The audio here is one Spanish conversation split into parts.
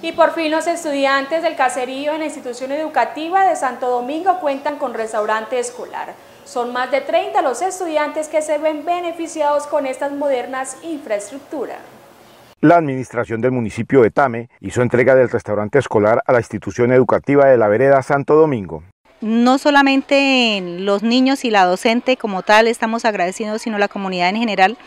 Y por fin los estudiantes del caserío en la institución educativa de Santo Domingo cuentan con restaurante escolar. Son más de 30 los estudiantes que se ven beneficiados con estas modernas infraestructuras. La administración del municipio de Tame hizo entrega del restaurante escolar a la institución educativa de la vereda Santo Domingo. No solamente los niños y la docente como tal estamos agradecidos, sino la comunidad en general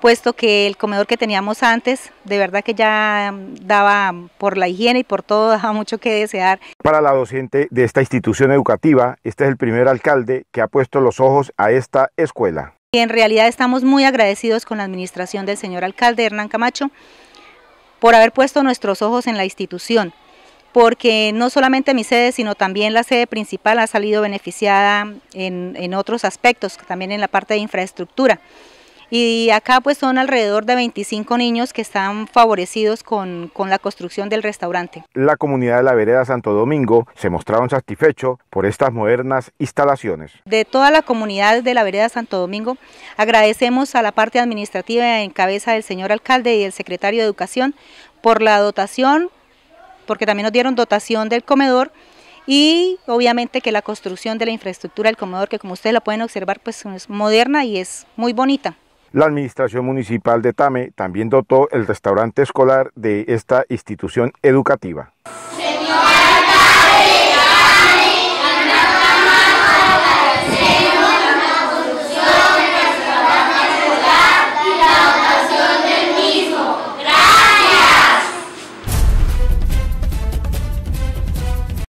puesto que el comedor que teníamos antes, de verdad que ya daba por la higiene y por todo, daba mucho que desear. Para la docente de esta institución educativa, este es el primer alcalde que ha puesto los ojos a esta escuela. Y en realidad estamos muy agradecidos con la administración del señor alcalde Hernán Camacho por haber puesto nuestros ojos en la institución, porque no solamente mi sede, sino también la sede principal ha salido beneficiada en, en otros aspectos, también en la parte de infraestructura y acá pues son alrededor de 25 niños que están favorecidos con, la construcción del restaurante. La comunidad de la vereda Santo Domingo se mostraron satisfechos por estas modernas instalaciones. De toda la comunidad de la vereda Santo Domingo agradecemos a la parte administrativa en cabeza del señor alcalde y el secretario de Educación por la dotación, porque también nos dieron dotación del comedor y obviamente que la construcción de la infraestructura del comedor, que como ustedes la pueden observar, pues es moderna y es muy bonita. La Administración Municipal de Tame también dotó el restaurante escolar de esta institución educativa.